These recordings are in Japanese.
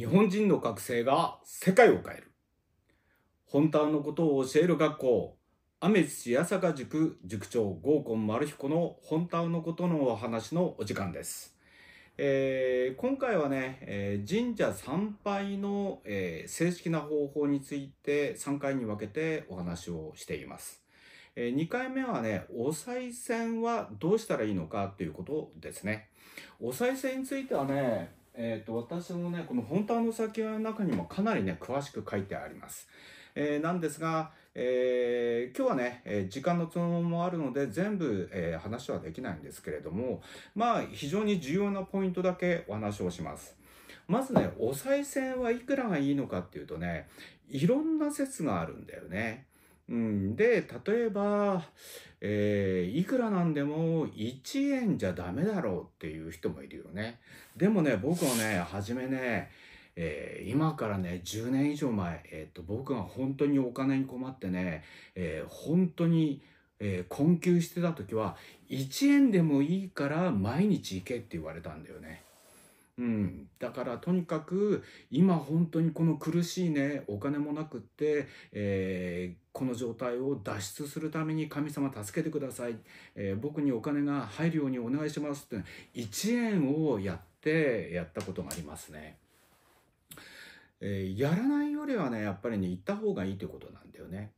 日本人の学生が世界を変える。本タンのことを教える学校、雨土八坂塾塾長合コン丸彦の本タンのことのお話のお時間です。えー、今回はね、えー、神社参拝の、えー、正式な方法について3回に分けてお話をしています。え2回目はね、お賽銭はどうしたらいいのかということですね。お賽銭についてはね、えーと、私のねこの本当の先の中にもかなりね詳しく書いてあります。えー、なんですが、えー、今日はね、えー、時間の都合もあるので全部、え話はできないんですけれどもまあ非常に重要なポイントだけお話をします。まずねお賽銭はいくらがいいのかっていうとねいろんな説があるんだよね。うん、で、例えば、えー、いくらなんでも1円じゃダメだろうっていう人もいるよね。でもね、僕はね、初めね、えー、今からね、10年以上前、えー、っと、僕が本当にお金に困ってね、えー、本当に、え困窮してた時は、1円でもいいから毎日行けって言われたんだよね。うん、だからとにかく今本当にこの苦しいねお金もなくって、えー、この状態を脱出するために神様助けてください、えー、僕にお金が入るようにお願いしますって1円をやってやったことがありますね。えー、やらないよりはねやっぱりね行った方がいいということなんだよね。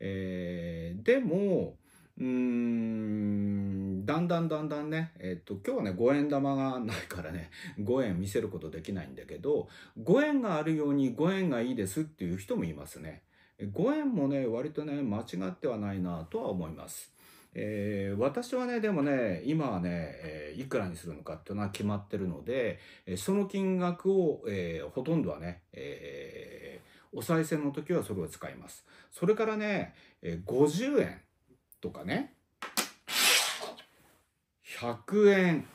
えでもだんだんだんだんね、えっと、今日はね、5円玉がないからね、5 円見せることできないんだけど、5円があるように5円がいいですっていう人もいますね。5円もね、割とね、間違ってはないなとは思います。えー、私はね、でもね、今はね、えー、いくらにするのかっていうのは決まってるので、えその金額を、えー、ほとんどはね、えお賽銭の時はそれを使います。それからね、え50円。とかね100円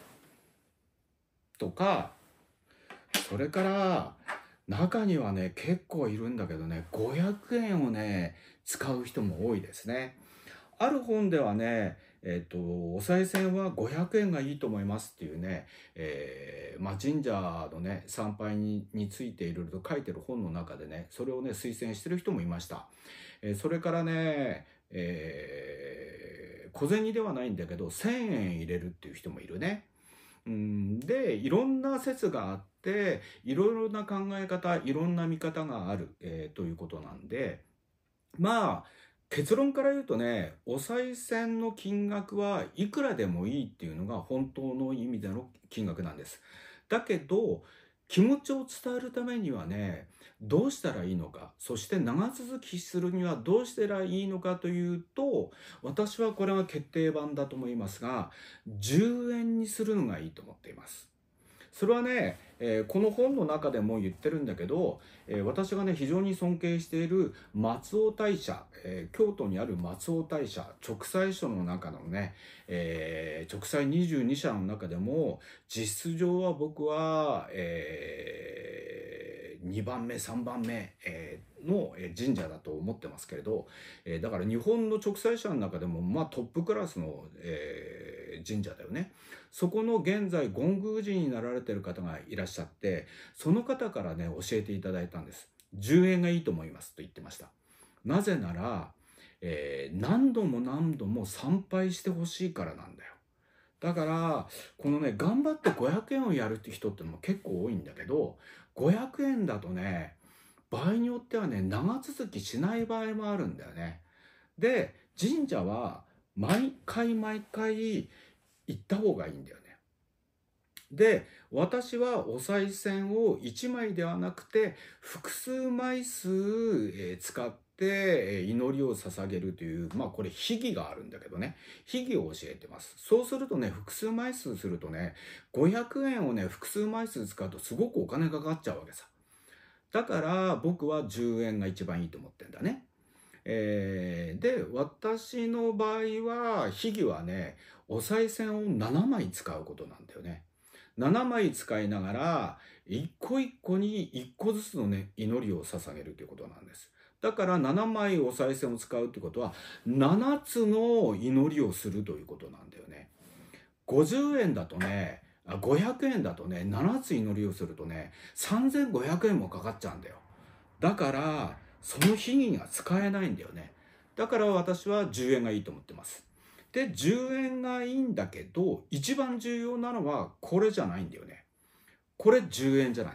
とかそれから中にはね結構いるんだけどね500円をね使う人も多いですね。ある本ではねえっ、とお賽銭は500円がいいと思いますっていうね、えー、まあ、神社のね参拝にについていろいろと書いてる本の中でねそれをね推薦してる人もいました。えー、それからね、え小銭ではないんだけど1000円入れるっていう人もいるね。うんでいろんな説があっていろいろな考え方いろんな見方がある、えー、ということなんでまあ結論から言うとねお賽銭の金額はいくらでもいいっていうのが本当の意味での金額なんです。だけど気持ちを伝えるためにはねどうしたらいいのかそして長続きするにはどうしたらいいのかというと私はこれが決定版だと思いますが10円にするのがいいと思っていますそれはね、えー、この本の中でも言ってるんだけど、えー、私がね非常に尊敬している松尾大社、えー、京都にある松尾大社直裁所の中のね、え直祭22社の中でも実質上は僕は、え2番目3番目、の神社だと思ってますけれど、だから日本の直裁社の中でもまあトップクラスの、えーえ神社だよね。そこの現在、権宮寺になられてる方がいらっしゃって、その方からね、教えていただいたんです。10円がいいと思いますと言ってました。なぜなら、えー、何度も何度も参拝してほしいからなんだよ。だから、このね、頑張って500円をやるって人ってのも結構多いんだけど、500円だとね、場合によってはね、長続きしない場合もあるんだよね。で、神社は毎回毎回行った方がいいんだよね。で私はお賽銭を1枚ではなくて複数枚数、え使って祈りを捧げるというまあこれ秘技があるんだけどね秘技を教えてますそうするとね複数枚数するとね500円をね複数枚数使うとすごくお金かかっちゃうわけさだから僕は10円が一番いいと思ってんだねえー、で、私の場合は、秘技はね、お賽銭を7枚使うことなんだよね。7枚使いながら、一個一個に1個ずつのね、祈りを捧げるということなんです。だから7枚お賽銭を使うってことは、7つの祈りをするということなんだよね。50円だとね、500円だとね、7つ祈りをするとね、3500円もかかっちゃうんだよ。だから、その日には使えないんだよねだから私は10円がいいと思ってますで10円がいいんだけど一番重要なのはこれじゃないんだよねこれ10円じゃない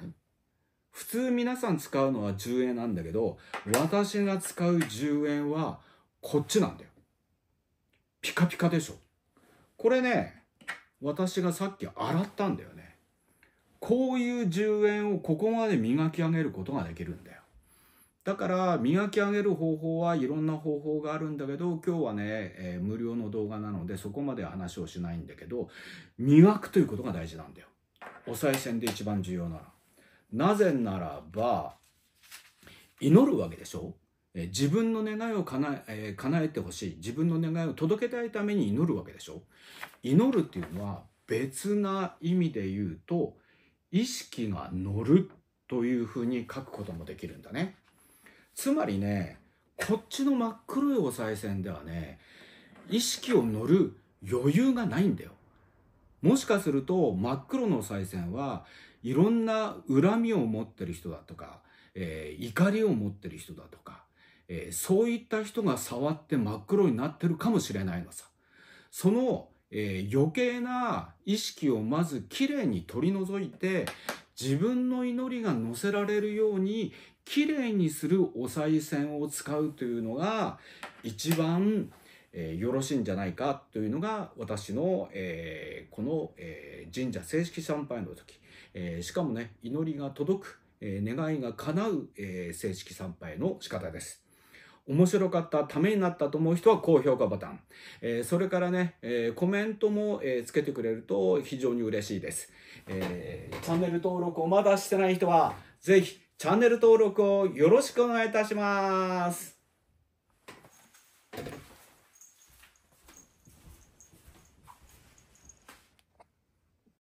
普通皆さん使うのは10円なんだけど私が使う10円はこっちなんだよピカピカでしょこれね私がさっき洗ったんだよねこういう10円をここまで磨き上げることができるんだよだから磨き上げる方法はいろんな方法があるんだけど今日はね、えー、無料の動画なのでそこまで話をしないんだけど磨くということが大事なんだよ。お賽銭で一番重要なのなぜならば祈るわけでしょ自分の願いを叶え叶えてほしい自分の願いを届けたいために祈るわけでしょ祈るっていうのは別な意味で言うと意識が乗るというふうに書くこともできるんだね。つまりね、こっちの真っ黒いお賽銭ではね、意識を乗る余裕がないんだよ。もしかすると真っ黒のお賽銭はいろんな恨みを持ってる人だとか、えー、怒りを持ってる人だとか、えー、そういった人が触って真っ黒になってるかもしれないのさ。そのえー、余計な意識をまずきれいに取り除いて、自分の祈りが乗せられるように、きれいにするお賽銭を使うというのが、一番、えー、よろしいんじゃないかというのが、私の、えー、この、え神社正式参拝の時、えしかもね、祈りが届く、え願いが叶う、え正式参拝の仕方です。面白かった、ためになったと思う人は高評価ボタン。えー、それからね、えー、コメントも、えー、つけてくれると非常に嬉しいです。えー、チャンネル登録をまだしてない人は、ぜひチャンネル登録をよろしくお願いいたします。